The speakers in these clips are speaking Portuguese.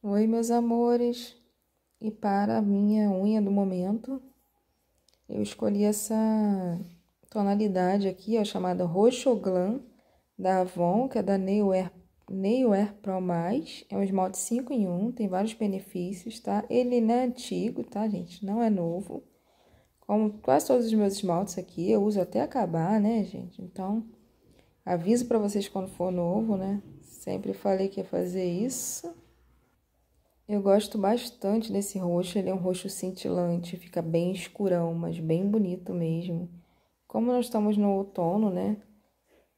Oi, meus amores. E para a minha unha do momento, eu escolhi essa tonalidade aqui, ó, chamada Roxo Glam da Avon, que é da Nail Air, Nail Air Pro+. Mais. É um esmalte 5 em 1, tem vários benefícios, tá? Ele não é antigo, tá, gente? Não é novo. Como quase todos os meus esmaltes aqui, eu uso até acabar, né, gente? Então, aviso para vocês quando for novo, né? Sempre falei que ia fazer isso. Eu gosto bastante desse roxo, ele é um roxo cintilante, fica bem escurão, mas bem bonito mesmo. Como nós estamos no outono, né?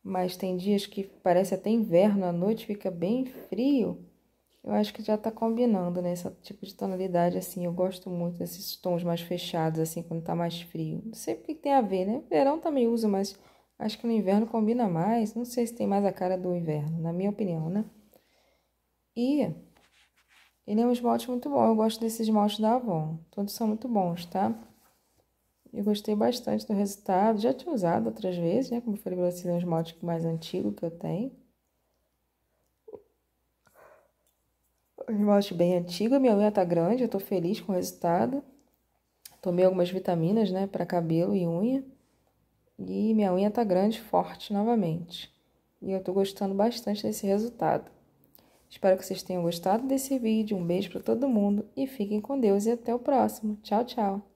Mas tem dias que parece até inverno, à noite fica bem frio. Eu acho que já tá combinando, né? Esse tipo de tonalidade, assim, eu gosto muito desses tons mais fechados, assim, quando tá mais frio. Não sei o que tem a ver, né? Verão também uso, mas acho que no inverno combina mais. Não sei se tem mais a cara do inverno, na minha opinião, né? E ele é um esmalte muito bom. Eu gosto desse esmalte da Avon. Todos são muito bons, tá? Eu gostei bastante do resultado. Já tinha usado outras vezes, né? Como eu falei pra vocês, é um esmalte mais antigo que eu tenho. Um esmalte bem antigo. Minha unha tá grande, eu tô feliz com o resultado. Tomei algumas vitaminas, né? Pra cabelo e unha. E minha unha tá grande, forte novamente. E eu tô gostando bastante desse resultado. Espero que vocês tenham gostado desse vídeo. Um beijo para todo mundo e fiquem com Deus e até o próximo. Tchau, tchau.